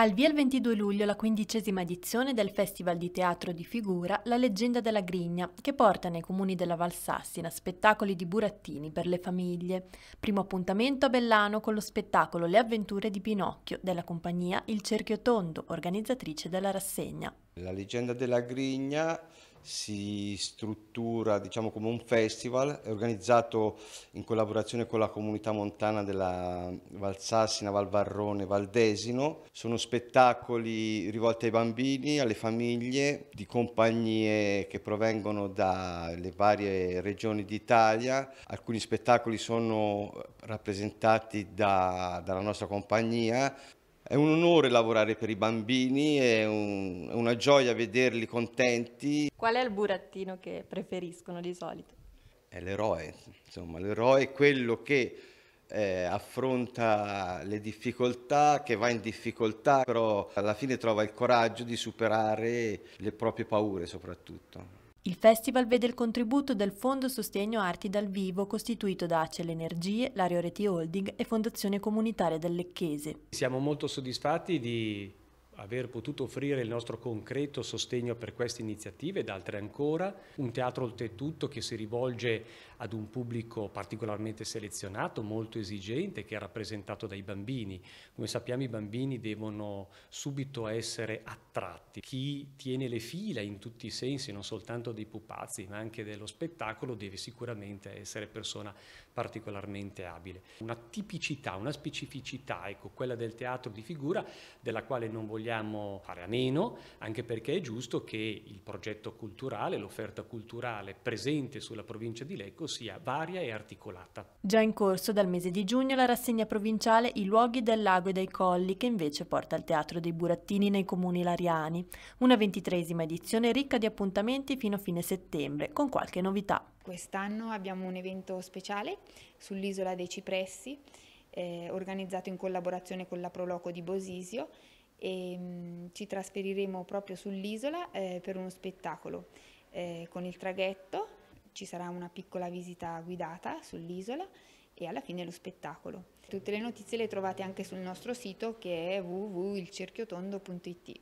Al via il 22 luglio la quindicesima edizione del Festival di Teatro di Figura La leggenda della Grigna, che porta nei comuni della Valsassina spettacoli di burattini per le famiglie. Primo appuntamento a Bellano con lo spettacolo Le avventure di Pinocchio della compagnia Il Cerchio Tondo, organizzatrice della rassegna. La leggenda della Grigna si struttura diciamo come un festival è organizzato in collaborazione con la comunità montana della Valsassina, Valvarrone, Valdesino sono spettacoli rivolti ai bambini, alle famiglie di compagnie che provengono dalle varie regioni d'Italia alcuni spettacoli sono rappresentati da, dalla nostra compagnia è un onore lavorare per i bambini, è, un, è una gioia vederli contenti. Qual è il burattino che preferiscono di solito? È l'eroe, insomma, l'eroe è quello che eh, affronta le difficoltà, che va in difficoltà, però alla fine trova il coraggio di superare le proprie paure soprattutto. Il festival vede il contributo del Fondo Sostegno Arti dal Vivo costituito da Acel Energie, l'Ario Reti Holding e Fondazione Comunitaria del Lecchese. Siamo molto soddisfatti di aver potuto offrire il nostro concreto sostegno per queste iniziative ed altre ancora, un teatro oltretutto che si rivolge ad un pubblico particolarmente selezionato, molto esigente, che è rappresentato dai bambini. Come sappiamo i bambini devono subito essere attratti. Chi tiene le fila in tutti i sensi, non soltanto dei pupazzi, ma anche dello spettacolo, deve sicuramente essere persona particolarmente abile. Una tipicità, una specificità, ecco, quella del teatro di figura, della quale non vogliamo vogliamo fare a meno, anche perché è giusto che il progetto culturale, l'offerta culturale presente sulla provincia di Lecco sia varia e articolata. Già in corso dal mese di giugno la rassegna provinciale I luoghi del lago e dei colli, che invece porta al Teatro dei Burattini nei comuni lariani, una ventitresima edizione ricca di appuntamenti fino a fine settembre, con qualche novità. Quest'anno abbiamo un evento speciale sull'isola dei Cipressi, eh, organizzato in collaborazione con la Proloco di Bosisio, e mh, mm, ci trasferiremo proprio sull'isola eh, per uno spettacolo eh, con il traghetto, ci sarà una piccola visita guidata sull'isola e alla fine lo spettacolo. Tutte le notizie le trovate anche sul nostro sito che è www.ilcerchiotondo.it.